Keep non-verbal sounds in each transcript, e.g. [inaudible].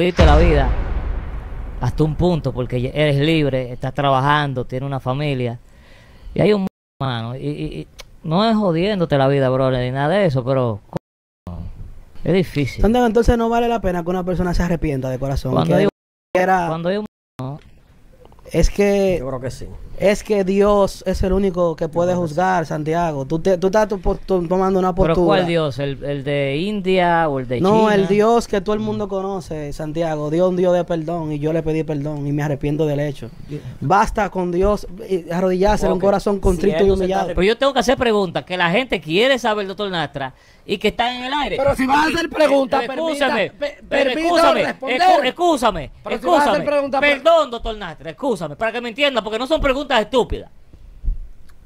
la vida hasta un punto porque eres libre, estás trabajando, tienes una familia y hay un mano y, no es jodiéndote la vida, brother, ni nada de eso, pero es difícil. Entonces no vale la pena que una persona se arrepienta de corazón. Cuando hay, un, es que. creo que sí. Es que Dios es el único que puede juzgar, Santiago. Tú, tú estás tomando una postura. cuál Dios? ¿El, ¿El, de India o el de no, China? No, el Dios que todo el mundo conoce, Santiago. Dios un Dios de perdón y yo le pedí perdón y me arrepiento del hecho. Basta con Dios arrodillarse con un corazón contrito y humillado. Pero yo tengo que hacer preguntas que la gente quiere saber, doctor Nastra y que están en el aire. Pero si vas a hacer preguntas, eh, escúchame, escúchame, escúchame, escúchame. Pues- Perdón, doctor Náster! escúchame, para que me entienda, porque no son preguntas estúpidas.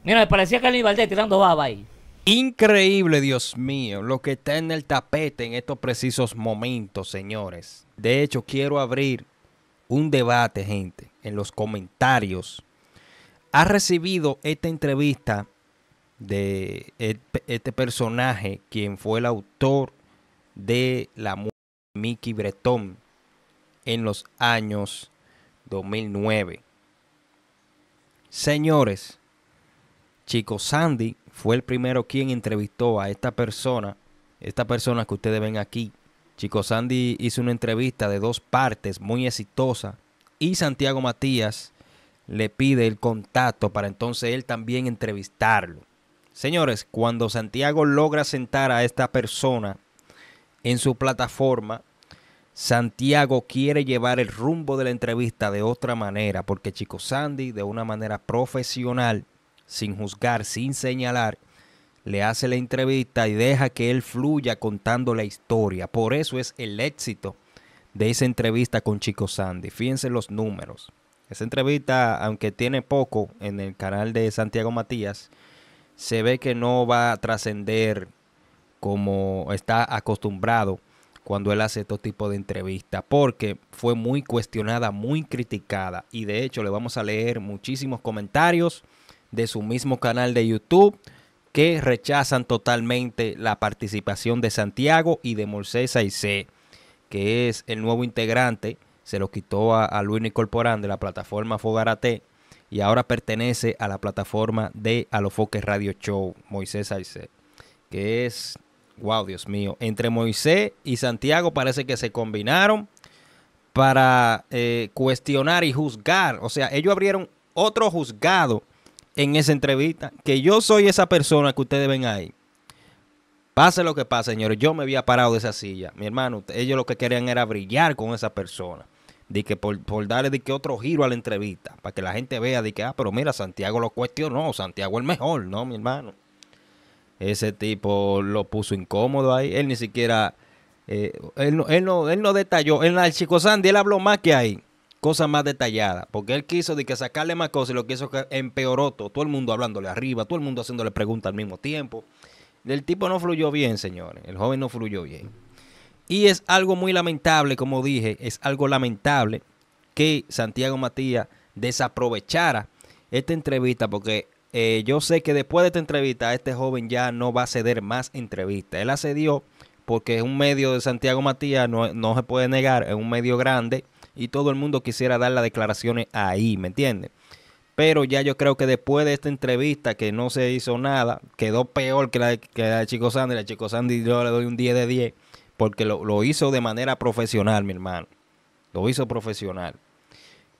Mira, me parecía que Valdés tirando baba ahí. Increíble, Dios mío, lo que está en el tapete en estos precisos momentos, señores. De hecho, quiero abrir un debate, gente, en los comentarios. ¿Ha recibido esta entrevista de este personaje, quien fue el autor de la muerte de Mickey Breton en los años 2009. Señores, Chico Sandy fue el primero quien entrevistó a esta persona, esta persona que ustedes ven aquí. Chico Sandy hizo una entrevista de dos partes muy exitosa y Santiago Matías le pide el contacto para entonces él también entrevistarlo. Señores, cuando Santiago logra sentar a esta persona en su plataforma, Santiago quiere llevar el rumbo de la entrevista de otra manera, porque Chico Sandy, de una manera profesional, sin juzgar, sin señalar, le hace la entrevista y deja que él fluya contando la historia. Por eso es el éxito de esa entrevista con Chico Sandy. Fíjense los números. Esa entrevista, aunque tiene poco en el canal de Santiago Matías, se ve que no va a trascender como está acostumbrado cuando él hace estos tipos de entrevistas, porque fue muy cuestionada, muy criticada, y de hecho le vamos a leer muchísimos comentarios de su mismo canal de YouTube que rechazan totalmente la participación de Santiago y de y Aise, que es el nuevo integrante, se lo quitó a, Luis Nicolporán de la plataforma Fogarate, y ahora pertenece a la plataforma de Alofoque Radio Show, Moisés Salcedo, que es, wow, Dios mío, entre Moisés y Santiago parece que se combinaron para eh, cuestionar y juzgar, o sea, ellos abrieron otro juzgado en esa entrevista, que yo soy esa persona que ustedes ven ahí. Pase lo que pase, señores, yo me había parado de esa silla. Mi hermano, ellos lo que querían era brillar con esa persona de que por, darle de que otro giro a la entrevista, para que la gente vea de que, ah, pero mira, Santiago lo cuestionó, Santiago el mejor, ¿no, mi hermano? Ese tipo lo puso incómodo ahí, él ni siquiera, eh, él, no, detalló, en el Chico Sandy él habló más que ahí, cosas más detalladas, porque él quiso de que sacarle más cosas y lo que empeoró todo, todo el mundo hablándole arriba, todo el mundo haciéndole preguntas al mismo tiempo. El tipo no fluyó bien, señores, el joven no fluyó bien. Y es algo muy lamentable, como dije, es algo lamentable que Santiago Matías desaprovechara esta entrevista porque eh, yo sé que después de esta entrevista este joven ya no va a ceder más entrevistas. Él accedió porque es un medio de Santiago Matías, no, se puede negar, es un medio grande y todo el mundo quisiera dar las declaraciones ahí, ¿me entiendes? Pero ya yo creo que después de esta entrevista que no se hizo nada, quedó peor que la, que la de Chico Sandy. La Chico Sandy yo le doy un 10 de 10 porque lo, hizo de manera profesional, mi hermano. Lo hizo profesional.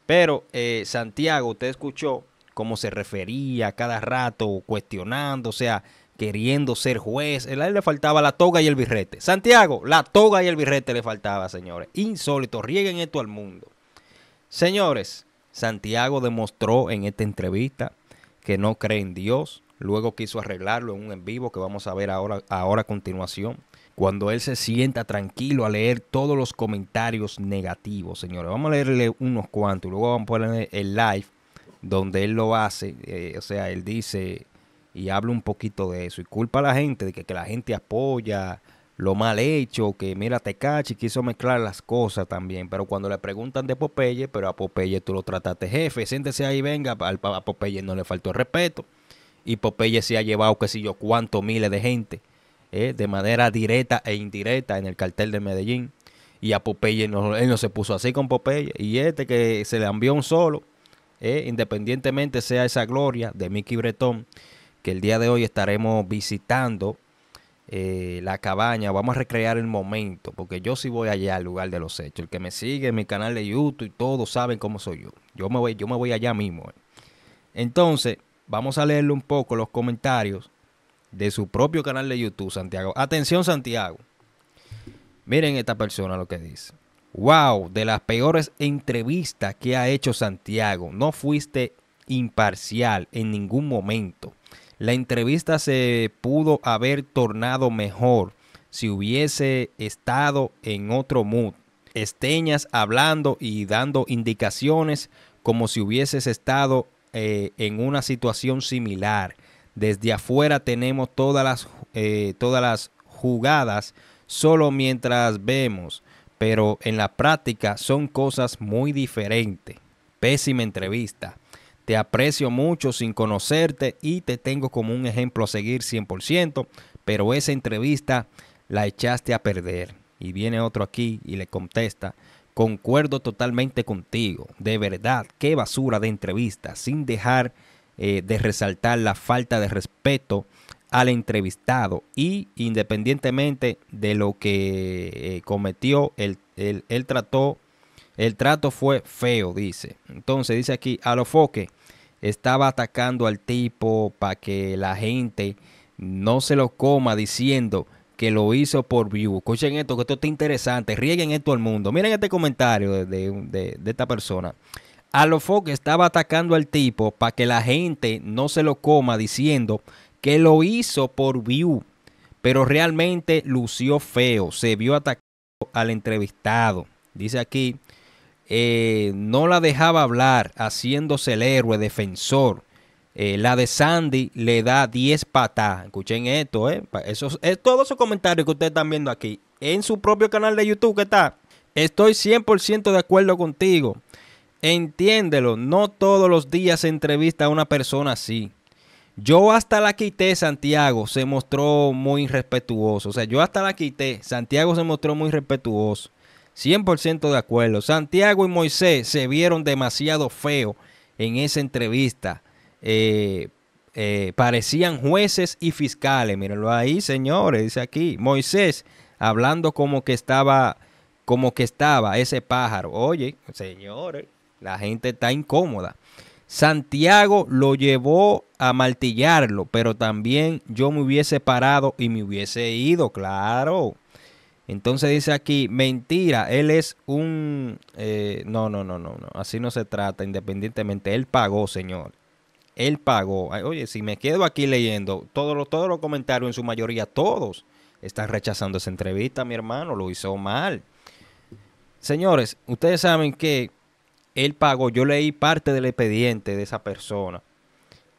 Pero eh, Santiago, usted escuchó cómo se refería cada rato, cuestionando, o sea, queriendo ser juez. le faltaba la toga y el birrete. Santiago, la toga y el birrete le faltaba, señores. Insólito, rieguen esto al mundo. Señores, Santiago demostró en esta entrevista que no cree en Dios. Luego quiso arreglarlo en un en vivo que vamos a ver ahora, ahora a continuación cuando él se sienta tranquilo a leer todos los comentarios negativos, señores. Vamos a leerle unos cuantos, luego vamos a poner el live donde él lo hace, eh, o sea, él dice y habla un poquito de eso y culpa a la gente de que, la gente apoya lo mal hecho, que mira Tecachi quiso mezclar las cosas también, pero cuando le preguntan de Popeye, pero a Popeye tú lo trataste jefe, siéntese ahí, venga, a Popeye no le faltó respeto y Popeye se ha llevado qué sé yo cuántos miles de gente eh, de manera directa e indirecta en el cartel de Medellín. Y a Popeye no, no se puso así con Popeye. Y este que se le envió un solo, eh, independientemente sea esa gloria de Mickey Bretón, que el día de hoy estaremos visitando eh, la cabaña. Vamos a recrear el momento, porque yo sí voy allá al lugar de los hechos. El que me sigue en mi canal de YouTube y todos saben cómo soy yo. Yo me voy, yo me voy allá mismo. Entonces, vamos a leerle un poco los comentarios de su propio canal de YouTube, Santiago. Atención, Santiago. Miren esta persona lo que dice. Wow, de las peores entrevistas que ha hecho Santiago. No fuiste imparcial en ningún momento. La entrevista se pudo haber tornado mejor si hubiese estado en otro mood. Esteñas hablando y dando indicaciones como si hubieses estado eh, en una situación similar. Desde afuera tenemos todas las, eh, todas las jugadas solo mientras vemos, pero en la práctica son cosas muy diferentes. Pésima entrevista. Te aprecio mucho sin conocerte y te tengo como un ejemplo a seguir 100%, pero esa entrevista la echaste a perder. Y viene otro aquí y le contesta, concuerdo totalmente contigo, de verdad, qué basura de entrevista, sin dejar eh, de resaltar la falta de respeto al entrevistado y independientemente de lo que eh, cometió, El trató, el trato fue feo, dice. Entonces dice aquí, a lo foque, estaba atacando al tipo para que la gente no se lo coma diciendo que lo hizo por view. Escuchen esto, que esto está interesante. Rieguen esto al mundo. Miren este comentario de, de esta persona lo que estaba atacando al tipo para que la gente no se lo coma diciendo que lo hizo por view, pero realmente lució feo, se vio atacado al entrevistado. Dice aquí, eh, no la dejaba hablar, haciéndose el héroe defensor. Eh, la de Sandy le da 10 patas. Escuchen esto, eh. es, todos esos comentarios que ustedes están viendo aquí en su propio canal de YouTube que está. Estoy 100% de acuerdo contigo. Entiéndelo, no todos los días se entrevista a una persona así. Yo hasta la quité, Santiago se mostró muy irrespetuoso. O sea, yo hasta la quité, Santiago se mostró muy respetuoso. 100% de acuerdo. Santiago y Moisés se vieron demasiado feo en esa entrevista. Eh, eh, parecían jueces y fiscales. Mírenlo ahí, señores, dice aquí. Moisés hablando como que estaba, como que estaba ese pájaro. Oye, señores. La gente está incómoda. Santiago lo llevó a martillarlo, pero también yo me hubiese parado y me hubiese ido, claro. Entonces dice aquí, mentira, él es un... Eh, no, no, no, no, no, así no se trata, independientemente, él pagó, señor. Él pagó. Oye, si me quedo aquí leyendo todos todos los comentarios, en su mayoría todos, están rechazando esa entrevista, mi hermano, lo hizo mal. Señores, ustedes saben que él pagó, yo leí parte del expediente de esa persona.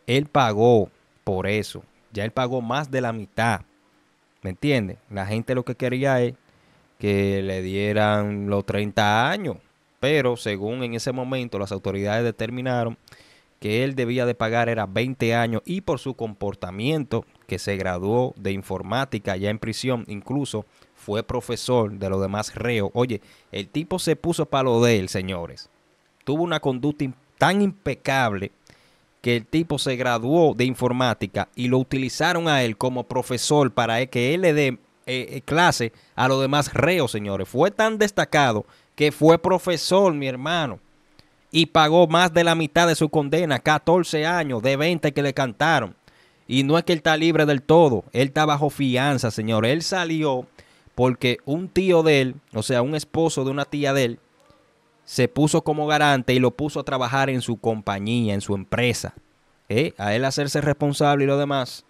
Él pagó por eso. Ya él pagó más de la mitad. ¿Me entiendes? La gente lo que quería es que le dieran los 30 años. Pero según en ese momento las autoridades determinaron que él debía de pagar era 20 años y por su comportamiento que se graduó de informática ya en prisión, incluso fue profesor de los demás reos. Oye, el tipo se puso para lo de él, señores tuvo una conducta tan impecable que el tipo se graduó de informática y lo utilizaron a él como profesor para e-, que él le dé eh, eh, clase a los demás reos, señores. Fue tan destacado que fue profesor, mi hermano, y pagó más de la mitad de su condena, 14 años de 20 que le cantaron. Y no es que él está libre del todo, él está bajo fianza, señor. Él salió porque un tío de él, o sea, un esposo de una tía de él, se puso como garante y lo puso a trabajar en su compañía, en su empresa. Eh, a él hacerse responsable y lo demás.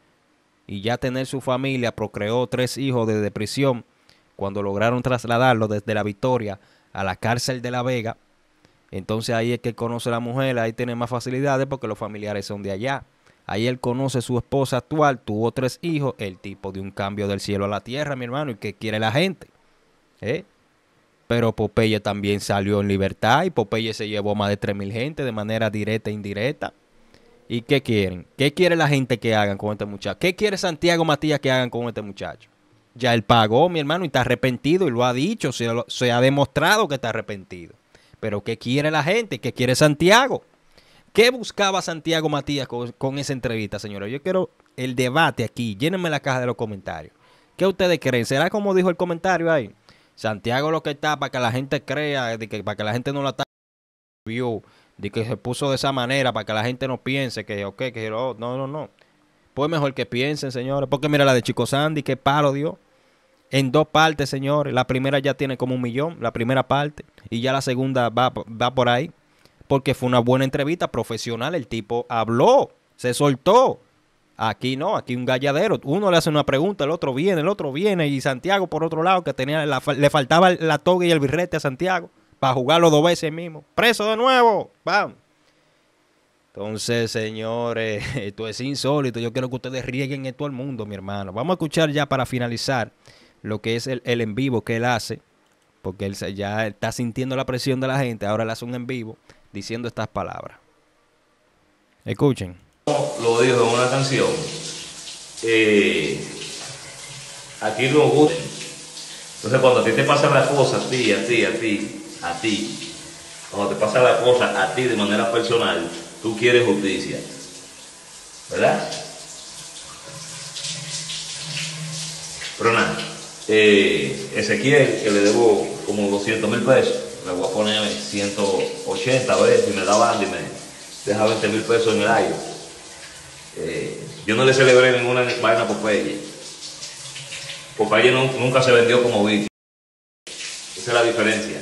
Y ya tener su familia, procreó tres hijos desde prisión cuando lograron trasladarlo desde la Victoria a la cárcel de La Vega. Entonces ahí es que conoce a la mujer, ahí tiene más facilidades porque los familiares son de allá. Ahí él conoce a su esposa actual, tuvo tres hijos, el tipo de un cambio del cielo a la tierra, mi hermano, y que quiere la gente. ¿Eh? pero Popeye también salió en libertad y Popeye se llevó más de 3.000 gente de manera directa e indirecta. ¿Y qué quieren? ¿Qué quiere la gente que hagan con este muchacho? ¿Qué quiere Santiago Matías que hagan con este muchacho? Ya él pagó, mi hermano, y está arrepentido y lo ha dicho, se, ha demostrado que está arrepentido. Pero ¿qué quiere la gente? ¿Qué quiere Santiago? ¿Qué buscaba Santiago Matías con, con esa entrevista, señores? Yo quiero el debate aquí. Llénenme la caja de los comentarios. ¿Qué ustedes creen? ¿Será como dijo el comentario ahí? Santiago lo que está para que la gente crea, que, para que la gente no la vio, de que se puso de esa manera, para que la gente no piense que, ok, que no, no, no. Pues mejor que piensen, señores. Porque mira la de Chico Sandy, que palo dio. En dos partes, señores. La primera ya tiene como un millón, la primera parte. Y ya la segunda va, va por ahí. Porque fue una buena entrevista profesional. El tipo habló, se soltó. Aquí no, aquí un galladero. Uno le hace una pregunta, el otro viene, el otro viene. Y Santiago, por otro lado, que tenía le faltaba la toga y el birrete a Santiago para jugarlo dos veces mismo. ¡Preso de nuevo! ¡Vamos! Entonces, señores, [laughs] esto es insólito. Yo quiero que ustedes rieguen esto al mundo, mi hermano. Vamos a escuchar ya para finalizar lo que es el, el en vivo que él hace, porque él ya está sintiendo la presión de la gente. Ahora le hace un en vivo diciendo estas palabras. Escuchen. Lo dijo en una canción, eh, aquí lo gusta. Entonces cuando a ti te pasa la cosa a ti, a ti, a ti, a ti, cuando te pasa la cosa a ti de manera personal, tú quieres justicia. ¿Verdad? Pero nada, eh, Ezequiel, que le debo como 200 mil pesos, le voy a poner 180 a Y me da banda y me deja 20 mil pesos en el aire. Eh, yo no le celebré ninguna vaina a Popeye. Popeye nunca se vendió como víctima Esa es la diferencia.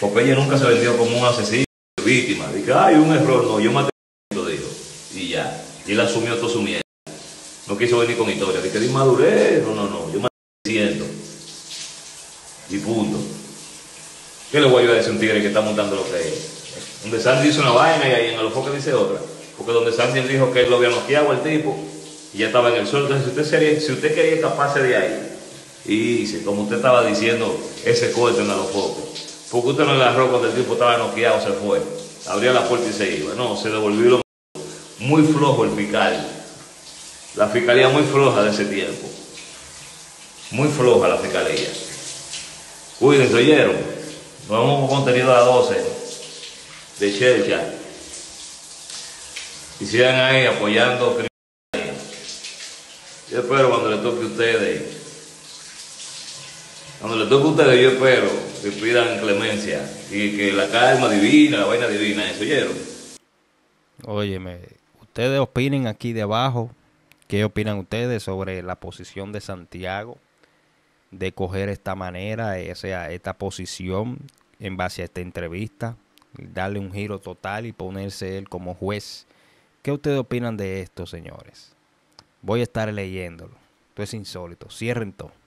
Popeye nunca se vendió como un asesino, víctima. Dije, ay, un error, no, yo maté lo dijo. Y ya. Y él asumió todo su miedo. No quiso venir con historia. Dije, di madurez, no, no, no, yo maté siento. Y punto. ¿Qué le voy a ayudar a ese tigre que está montando lo que es? Donde Sandy dice una vaina y ahí en el que dice otra. Porque donde Sánchez dijo que él lo había noqueado el tipo ya estaba en el suelo. Entonces, si usted, sería, si usted quería escaparse de ahí, y como usted estaba diciendo, ese corte en los focos, porque usted no agarró cuando el tipo estaba noqueado, se fue. Abrió la puerta y se iba. No, se devolvió lo muy flojo el fiscal. La fiscalía muy floja de ese tiempo. Muy floja la fiscalía. Cuídense, oyeron. Nos vamos con contenido a las 12 de Chelsea y ahí apoyando. Yo espero cuando le toque a ustedes, cuando le toque a ustedes, yo espero que pidan clemencia y que la calma divina, la vaina divina, eso oyeron. Óyeme, ustedes opinen aquí debajo. ¿qué opinan ustedes sobre la posición de Santiago? de coger esta manera, eh, o sea, esta posición en base a esta entrevista, darle un giro total y ponerse él como juez ¿Qué ustedes opinan de esto, señores? Voy a estar leyéndolo. Esto es insólito. Cierren todo.